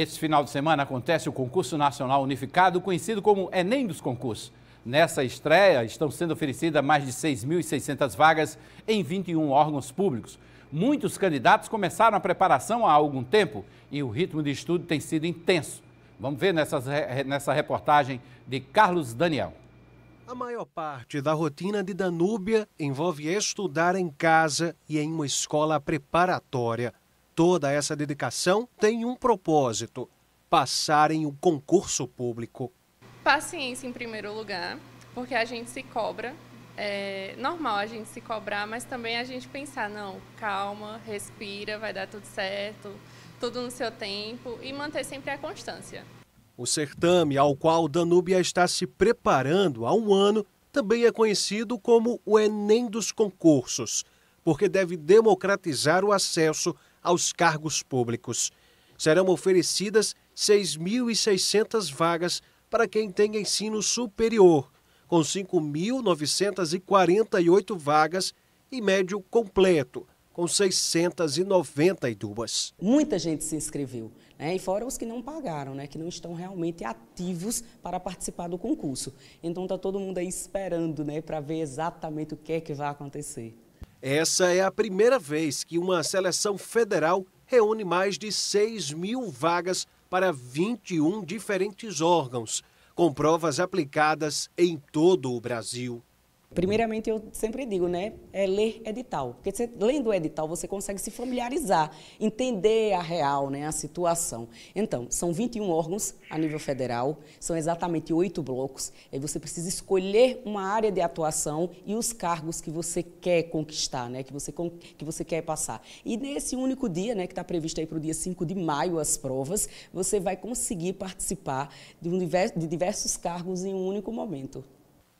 Este final de semana acontece o concurso nacional unificado, conhecido como Enem dos concursos. Nessa estreia, estão sendo oferecidas mais de 6.600 vagas em 21 órgãos públicos. Muitos candidatos começaram a preparação há algum tempo e o ritmo de estudo tem sido intenso. Vamos ver nessa, nessa reportagem de Carlos Daniel. A maior parte da rotina de Danúbia envolve estudar em casa e em uma escola preparatória toda essa dedicação tem um propósito: passar em um concurso público. Paciência em primeiro lugar, porque a gente se cobra. É normal a gente se cobrar, mas também a gente pensar, não, calma, respira, vai dar tudo certo, tudo no seu tempo e manter sempre a constância. O certame ao qual Danúbia está se preparando há um ano também é conhecido como o Enem dos concursos, porque deve democratizar o acesso aos cargos públicos. Serão oferecidas 6.600 vagas para quem tenha ensino superior, com 5.948 vagas e médio completo, com 692. Muita gente se inscreveu, né? e fora os que não pagaram, né? que não estão realmente ativos para participar do concurso. Então está todo mundo aí esperando né? para ver exatamente o que é que vai acontecer. Essa é a primeira vez que uma seleção federal reúne mais de 6 mil vagas para 21 diferentes órgãos, com provas aplicadas em todo o Brasil. Primeiramente, eu sempre digo, né? É ler edital. Porque você, lendo o edital, você consegue se familiarizar, entender a real, né? A situação. Então, são 21 órgãos a nível federal, são exatamente oito blocos. Aí você precisa escolher uma área de atuação e os cargos que você quer conquistar, né? Que você, que você quer passar. E nesse único dia, né? Que está previsto aí para o dia 5 de maio as provas, você vai conseguir participar de, um diverso, de diversos cargos em um único momento.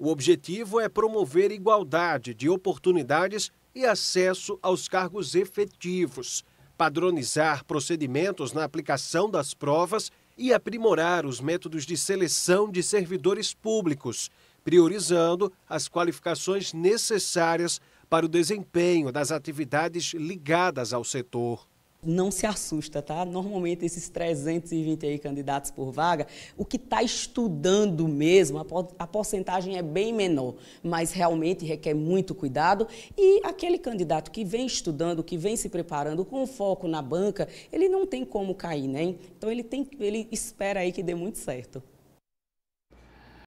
O objetivo é promover igualdade de oportunidades e acesso aos cargos efetivos, padronizar procedimentos na aplicação das provas e aprimorar os métodos de seleção de servidores públicos, priorizando as qualificações necessárias para o desempenho das atividades ligadas ao setor não se assusta, tá? Normalmente esses 320 aí candidatos por vaga, o que está estudando mesmo, a, a porcentagem é bem menor, mas realmente requer muito cuidado. E aquele candidato que vem estudando, que vem se preparando com foco na banca, ele não tem como cair, né? Então ele tem, ele espera aí que dê muito certo.